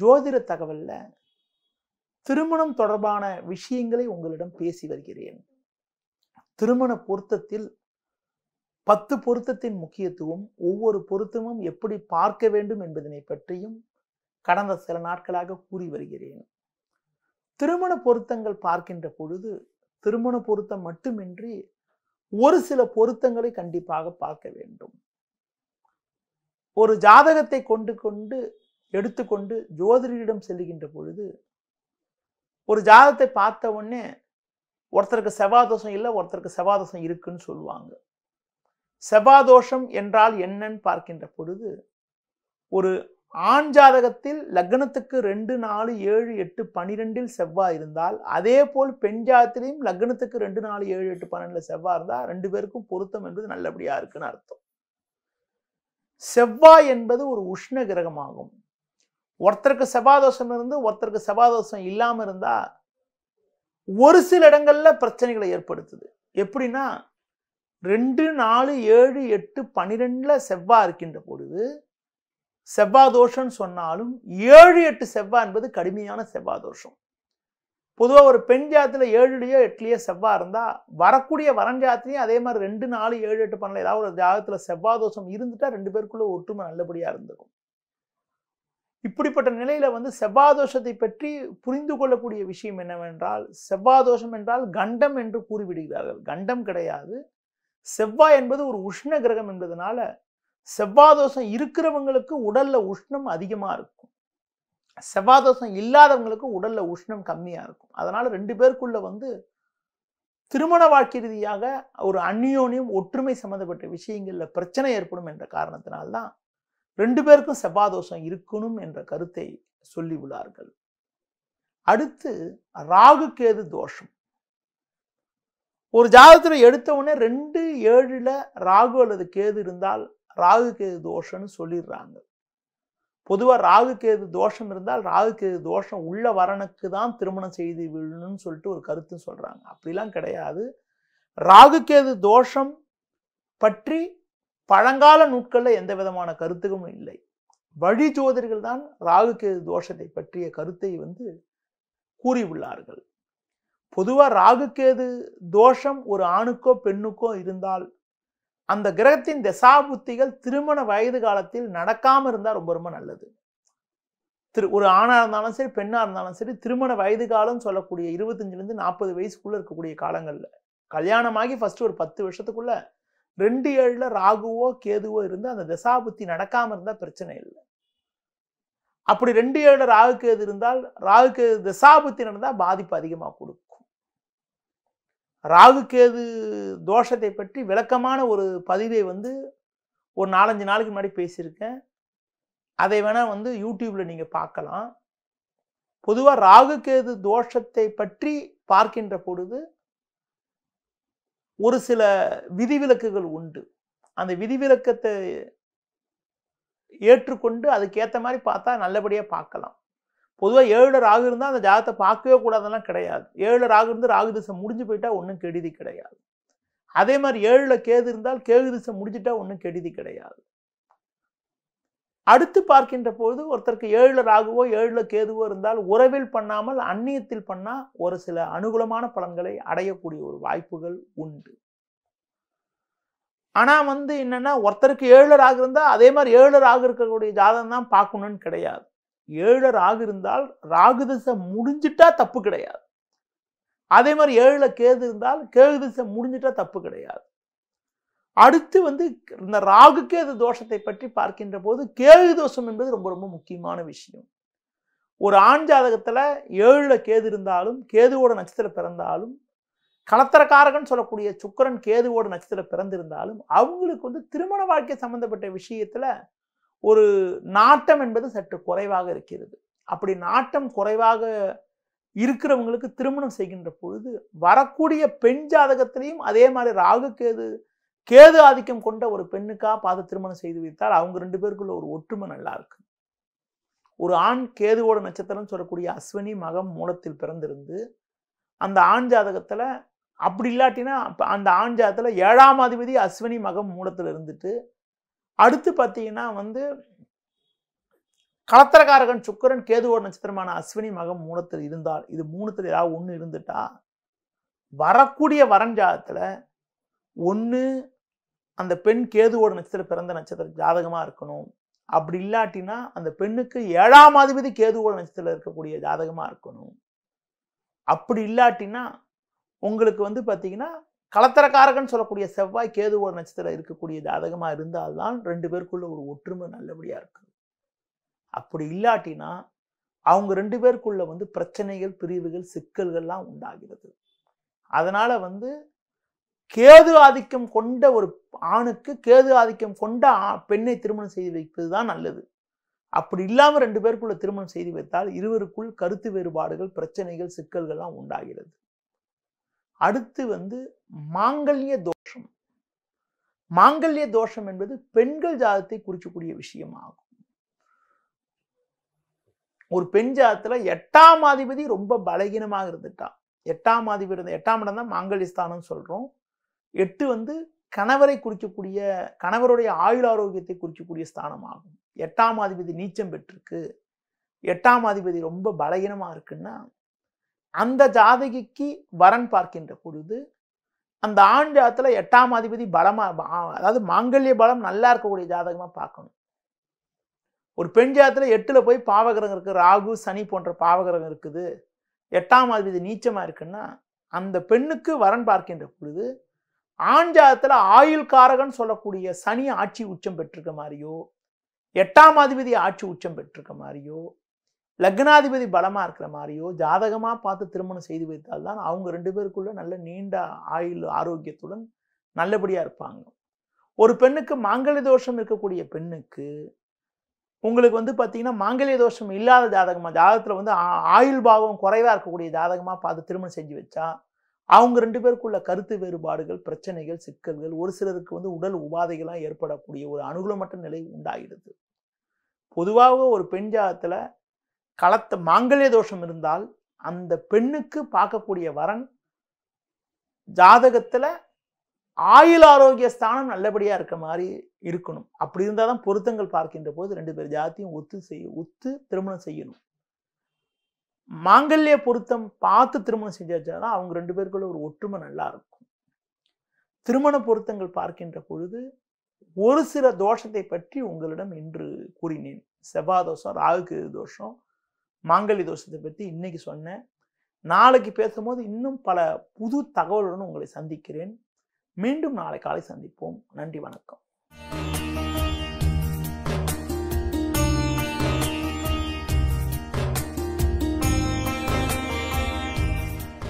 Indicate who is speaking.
Speaker 1: ஜோதிட தகவலில் திருமணம் தொடர்பான விஷயங்களை உங்களிடம் பேசி வருகிறேன் திருமண பொருத்தத்தில் பத்து பொருத்தத்தின் முக்கியத்துவம் ஒவ்வொரு பொருத்தமும் எப்படி பார்க்க வேண்டும் என்பதனை பற்றியும் கடந்த சில நாட்களாக கூறி வருகிறேன் திருமண பொருத்தங்கள் பார்க்கின்ற பொழுது திருமண பொருத்தம் மட்டுமின்றி ஒரு சில பொருத்தங்களை கண்டிப்பாக பார்க்க வேண்டும் ஒரு ஜாதகத்தை கொண்டு கொண்டு எடுத்துக்கொண்டு ஜோதிடரிடம் செல்லுகின்ற பொழுது ஒரு ஜாதத்தை பார்த்த உடனே ஒருத்தருக்கு செவ்வாதோஷம் இல்லை ஒருத்தருக்கு செவ்வாதோஷம் இருக்குன்னு சொல்லுவாங்க செவ்வாதோஷம் என்றால் என்னன்னு பார்க்கின்ற பொழுது ஒரு ஆண் ஜாதகத்தில் லக்னத்துக்கு ரெண்டு நாலு ஏழு எட்டு பனிரெண்டில் செவ்வாய் இருந்தால் அதே போல் பெண் ஜாதத்திலையும் லக்னத்துக்கு ரெண்டு நாலு ஏழு எட்டு பன்னெண்டில் செவ்வாய் இருந்தால் ரெண்டு பேருக்கும் பொருத்தம் என்பது நல்லபடியாக இருக்குன்னு அர்த்தம் செவ்வாய் என்பது ஒரு உஷ்ண கிரகமாகும் ஒருத்தருக்கு செவ்வாதோஷம் இருந்து ஒருத்தருக்கு செவ்வாதோஷம் இல்லாமல் இருந்தால் ஒரு சில இடங்களில் பிரச்சனைகளை ஏற்படுத்துது எப்படின்னா ரெண்டு நாலு ஏழு எட்டு பனிரெண்டில் செவ்வாய் இருக்கின்ற பொழுது செவ்வாதோஷம்னு சொன்னாலும் ஏழு எட்டு செவ்வாய் என்பது கடுமையான செவ்வாதோஷம் பொதுவாக ஒரு பெண் ஜாத்தில் ஏழுலையோ எட்டுலையோ செவ்வாய் இருந்தால் வரக்கூடிய வரன் அதே மாதிரி ரெண்டு நாலு ஏழு எட்டு பண்ணல ஏதாவது ஒரு ஜாதகத்தில் செவ்வாதோஷம் இருந்துட்டால் ரெண்டு பேருக்குள்ளே ஒற்றுமை நல்லபடியாக இருந்திருக்கும் இப்படிப்பட்ட நிலையில் வந்து செவ்வாதோஷத்தை பற்றி புரிந்து கொள்ளக்கூடிய விஷயம் என்னவென்றால் செவ்வாதோஷம் என்றால் கண்டம் என்று கூறிவிடுகிறார்கள் கண்டம் கிடையாது செவ்வாய் என்பது ஒரு உஷ்ண கிரகம் என்பதனால செவ்வாதோஷம் இருக்கிறவங்களுக்கு உடலில் உஷ்ணம் அதிகமாக இருக்கும் செவ்வாதோஷம் இல்லாதவங்களுக்கு உடலில் உஷ்ணம் கம்மியாக இருக்கும் அதனால் ரெண்டு பேருக்குள்ள வந்து திருமண வாழ்க்கை ரீதியாக ஒரு அந்யோன்யம் ஒற்றுமை சம்மந்தப்பட்ட விஷயங்களில் பிரச்சனை ஏற்படும் என்ற காரணத்தினால்தான் ரெண்டு பேருக்கும் செவ்வாதோஷம் இருக்கணும் என்ற கருத்தை சொல்லி உள்ளார்கள் அடுத்து ராகு கேது தோஷம் ஒரு ஜாதகத்தில் எடுத்தவுடனே ரெண்டு ஏழில் ராகு அல்லது கேது இருந்தால் ராகு கேது தோஷம்னு சொல்லிடுறாங்க பொதுவாக ராகு கேது தோஷம் இருந்தால் ராகு கேது தோஷம் உள்ள வரனுக்கு தான் திருமணம் செய்து விடணும்னு சொல்லிட்டு ஒரு கருத்து சொல்கிறாங்க அப்படிலாம் கிடையாது ராகு கேது தோஷம் பற்றி பழங்கால நூட்களில் எந்த விதமான கருத்துகளும் இல்லை வழி ஜோதிர்கள் தான் ராகு தோஷத்தை பற்றிய கருத்தை வந்து கூறியுள்ளார்கள் பொதுவாக ராகுகேது தோஷம் ஒரு ஆணுக்கோ பெண்ணுக்கோ இருந்தால் அந்த கிரகத்தின் தசாபுத்திகள் திருமண வயது காலத்தில் நடக்காமல் இருந்தால் ரொம்ப ரொம்ப நல்லது திரு ஒரு ஆணாக இருந்தாலும் சரி பெண்ணாக இருந்தாலும் சரி திருமண வயது காலம் சொல்லக்கூடிய இருபத்தஞ்சிலேருந்து நாற்பது வயசுக்குள்ளே இருக்கக்கூடிய காலங்களில் கல்யாணமாகி ஃபஸ்ட்டு ஒரு பத்து வருஷத்துக்குள்ளே ரெண்டு ஏழில் ராகுவோ கேதுவோ இருந்து அந்த திசாபுத்தி நடக்காமல் இருந்தால் பிரச்சனை இல்லை அப்படி ரெண்டு ஏழில் ராகு கேது இருந்தால் ராகு கேது திசாபுத்தி நடந்தால் பாதிப்பு அதிகமாக கொடுக்கும் ராகு கேது தோஷத்தை பற்றி விளக்கமான ஒரு பதிவை வந்து ஒரு நாலஞ்சு நாளுக்கு முன்னாடி பேசியிருக்கேன் அதை வேணால் வந்து யூடியூப்பில் நீங்கள் பார்க்கலாம் பொதுவாக ராகு கேது தோஷத்தை பற்றி பார்க்கின்ற பொழுது ஒரு சில விதிவிலக்குகள் உண்டு அந்த விதிவிலக்கத்தை ஏற்றுக்கொண்டு அதுக்கேற்ற மாதிரி பார்த்தா நல்லபடியாக பார்க்கலாம் பொதுவாக ஏழு ராகு இருந்தால் அந்த ஜாதகத்தை பார்க்கவே கூடாதெல்லாம் கிடையாது ஏழு ராகு இருந்து ராகு திசை முடிஞ்சு போயிட்டா ஒன்றும் கெடுதி கிடையாது அதே மாதிரி ஏழில் கேது இருந்தால் கேது திசை முடிஞ்சிட்டா ஒன்றும் கெடுதி கிடையாது அடுத்து பார்க்கின்ற பொழுது ஒருத்தருக்கு ஏழு ராகுவோ ஏழு கேதுவோ இருந்தால் உறவில் பண்ணாமல் அந்நியத்தில் பண்ணால் ஒரு சில அனுகூலமான பலன்களை அடையக்கூடிய ஒரு வாய்ப்புகள் உண்டு ஆனால் வந்து என்னென்னா ஒருத்தருக்கு ஏழர் ஆக இருந்தால் அதே மாதிரி ஏழர் ஆக இருக்கக்கூடிய ஜாதகம் தான் பார்க்கணும்னு கிடையாது ஏழர் ஆக இருந்தால் ராகு திசை முடிஞ்சிட்டா தப்பு கிடையாது அதே மாதிரி ஏழில் கேது இருந்தால் கேது திசை முடிஞ்சிட்டா தப்பு கிடையாது அடுத்து வந்து இந்த ராகுக்கே அது தோஷத்தை பற்றி பார்க்கின்ற போது கேது தோஷம் என்பது ரொம்ப ரொம்ப முக்கியமான விஷயம் ஒரு ஆண் ஜாதகத்தில் ஏழில் கேது இருந்தாலும் கேதுவோட நட்சத்திரம் பிறந்தாலும் கலத்தரக்காரகன் சொல்லக்கூடிய சுக்கரன் கேதுவோட நட்சத்திரம் பிறந்திருந்தாலும் அவங்களுக்கு வந்து திருமண வாழ்க்கை சம்மந்தப்பட்ட விஷயத்தில் ஒரு நாட்டம் என்பது சற்று குறைவாக இருக்கிறது அப்படி நாட்டம் குறைவாக இருக்கிறவங்களுக்கு திருமணம் செய்கின்ற பொழுது வரக்கூடிய பெண் ஜாதகத்திலையும் அதே மாதிரி ராகு கேது கேது ஆதிக்கம் கொண்ட ஒரு பெண்ணுக்காக பார்த்து திருமணம் செய்து வைத்தால் அவங்க ரெண்டு பேருக்குள்ள ஒரு ஒற்றுமை நல்லா இருக்கு ஒரு ஆண் கேதுவோட நட்சத்திரம் சொல்லக்கூடிய அஸ்வினி மகம் மூலத்தில் பிறந்திருந்து அந்த ஆண் ஜாதகத்தில் அப்படி இல்லாட்டினா அந்த ஆண் ஜாதகத்தில் ஏழாம் அதிபதி அஸ்வினி மகம் மூலத்தில் இருந்துட்டு அடுத்து பார்த்தீங்கன்னா வந்து கலத்தரகாரகன் சுக்கரன் கேதுவோட நட்சத்திரமான அஸ்வினி மகம் மூலத்தில் இருந்தால் இது மூணுத்தில் ஏதாவது ஒன்று இருந்துட்டா வரக்கூடிய வரஞ்சாதத்தில் ஒன்று அந்த பெண் கேதுவோட நட்சத்திரம் பிறந்த நட்சத்திரம் ஜாதகமாக இருக்கணும் அப்படி இல்லாட்டினா அந்த பெண்ணுக்கு ஏழாம் அதிபதி கேதுவோட நட்சத்திரத்தில் இருக்கக்கூடிய ஜாதகமாக இருக்கணும் அப்படி இல்லாட்டினா உங்களுக்கு வந்து பார்த்தீங்கன்னா கலத்தரக்காரகன் சொல்லக்கூடிய செவ்வாய் கேதுவோட நட்சத்திரம் இருக்கக்கூடிய ஜாதகமாக இருந்தால்தான் ரெண்டு பேருக்குள்ள ஒரு ஒற்றுமை நல்லபடியாக இருக்கும் அப்படி இல்லாட்டினா அவங்க ரெண்டு பேருக்குள்ள வந்து பிரச்சனைகள் பிரிவுகள் சிக்கல்கள்லாம் உண்டாகிறது அதனால் வந்து கேது ஆதிக்கம் கொண்ட ஒரு ஆணுக்கு கேது ஆதிக்கம் கொண்ட பெண்ணை திருமணம் செய்து வைப்பது தான் நல்லது அப்படி இல்லாமல் ரெண்டு பேருக்குள்ள திருமணம் செய்து வைத்தால் இருவருக்குள் கருத்து வேறுபாடுகள் பிரச்சனைகள் சிக்கல்கள்லாம் உண்டாகிறது அடுத்து வந்து மாங்கல்ய தோஷம் மாங்கல்ய தோஷம் என்பது பெண்கள் ஜாதத்தை குறிக்கக்கூடிய விஷயம் ஆகும் ஒரு பெண் ஜாதத்துல எட்டாம் அதிபதி ரொம்ப பலகீனமாக இருந்துட்டா எட்டாம் அதிபதி எட்டாம் இடம் தான் மாங்கல்யஸ்தானம் சொல்றோம் எட்டு வந்து கணவரை குறிக்கக்கூடிய கணவருடைய ஆயுள் ஆரோக்கியத்தை குறிக்கக்கூடிய ஸ்தானம் ஆகும் எட்டாம் அதிபதி நீச்சம் பெற்றிருக்கு எட்டாம் அதிபதி ரொம்ப பலகீனமாக இருக்குன்னா அந்த ஜாதகிக்கு வரன் பார்க்கின்ற பொழுது அந்த ஆண் ஜாதத்தில் எட்டாம் அதிபதி பலமாக அதாவது மாங்கல்ய பலம் நல்லா இருக்கக்கூடிய ஜாதகமாக பார்க்கணும் ஒரு பெண் ஜாதத்தில் எட்டில் போய் பாவகிரகம் இருக்குது ராகு சனி போன்ற பாவகிரகம் இருக்குது எட்டாம் அதிபதி நீச்சமாக இருக்குன்னா அந்த பெண்ணுக்கு வரன் பார்க்கின்ற பொழுது ஆண் ஜாதத்தில் ஆயுள் காரகன் சொல்லக்கூடிய சனி ஆட்சி உச்சம் பெற்றிருக்க மாதிரியோ எட்டாம் அதிபதி ஆட்சி உச்சம் பெற்றிருக்க மாதிரியோ லக்னாதிபதி பலமாக இருக்கிற மாதிரியோ ஜாதகமாக பார்த்து திருமணம் செய்து வைத்தால் தான் அவங்க ரெண்டு பேருக்குள்ள நல்ல நீண்ட ஆயுள் ஆரோக்கியத்துடன் நல்லபடியாக இருப்பாங்க ஒரு பெண்ணுக்கு மாங்கல்ய தோஷம் இருக்கக்கூடிய பெண்ணுக்கு உங்களுக்கு வந்து பார்த்தீங்கன்னா மாங்கல்ய தோஷம் இல்லாத ஜாதகமாக ஜாதகத்தில் வந்து ஆயுள் பாவம் குறைவாக இருக்கக்கூடிய ஜாதகமாக பார்த்து திருமணம் செஞ்சு வச்சா அவங்க ரெண்டு பேருக்குள்ள கருத்து வேறுபாடுகள் பிரச்சனைகள் சிக்கல்கள் ஒரு சிலருக்கு வந்து உடல் உபாதைகளாக ஏற்படக்கூடிய ஒரு அனுகூலமற்ற நிலை உண்டாகிடுது பொதுவாக ஒரு பெண் ஜாதத்தில் களத்த மாங்கல்ய தோஷம் இருந்தால் அந்த பெண்ணுக்கு பார்க்கக்கூடிய வரன் ஜாதகத்தில் ஆயுள் ஆரோக்கிய ஸ்தானம் நல்லபடியாக இருக்க மாதிரி இருக்கணும் அப்படி இருந்தால் தான் பொருத்தங்கள் பார்க்கின்ற போது ரெண்டு பேர் ஜாத்தியும் ஒத்து செய்ய ஒத்து திருமணம் செய்யணும் மாங்கல்ய பொருத்தம் பார்த்து திருமணம் செஞ்சாச்சாதான் அவங்க ரெண்டு பேருக்குள்ள ஒரு ஒற்றுமை நல்லா இருக்கும் திருமண பொருத்தங்கள் பார்க்கின்ற பொழுது ஒரு சில தோஷத்தை பற்றி உங்களிடம் இன்று கூறினேன் செவ்வாய் தோஷம் ராகு தோஷம் மாங்கல்ய தோஷத்தை பற்றி இன்னைக்கு சொன்னேன் நாளைக்கு பேசும்போது இன்னும் பல புது தகவலுடன் உங்களை சந்திக்கிறேன் மீண்டும் நாளை காலை சந்திப்போம் நன்றி வணக்கம்